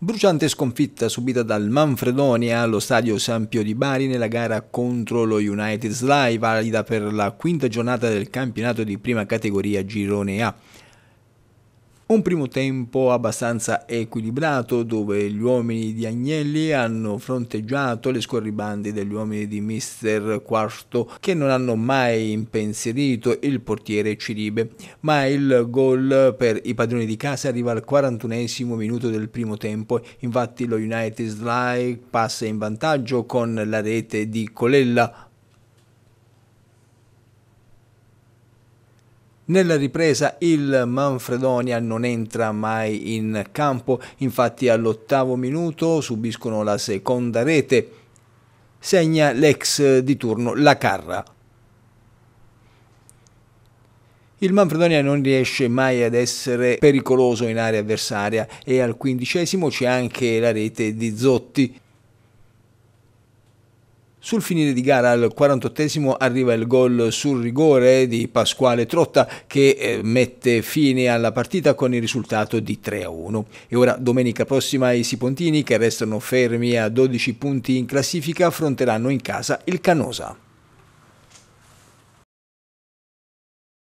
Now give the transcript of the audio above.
Bruciante sconfitta subita dal Manfredonia allo stadio San Pio di Bari nella gara contro lo United Sly, valida per la quinta giornata del campionato di prima categoria Girone A. Un primo tempo abbastanza equilibrato dove gli uomini di Agnelli hanno fronteggiato le scorribande degli uomini di Mister Quarto che non hanno mai impensierito il portiere Ciribe, ma il gol per i padroni di casa arriva al 41 minuto del primo tempo, infatti lo United Sly passa in vantaggio con la rete di Colella Nella ripresa il Manfredonia non entra mai in campo, infatti all'ottavo minuto subiscono la seconda rete. Segna l'ex di turno La Carra. Il Manfredonia non riesce mai ad essere pericoloso in area avversaria e al quindicesimo c'è anche la rete di Zotti. Sul finire di gara al 48 arriva il gol sul rigore di Pasquale Trotta che eh, mette fine alla partita con il risultato di 3-1. E ora domenica prossima i Sipontini che restano fermi a 12 punti in classifica affronteranno in casa il Canosa.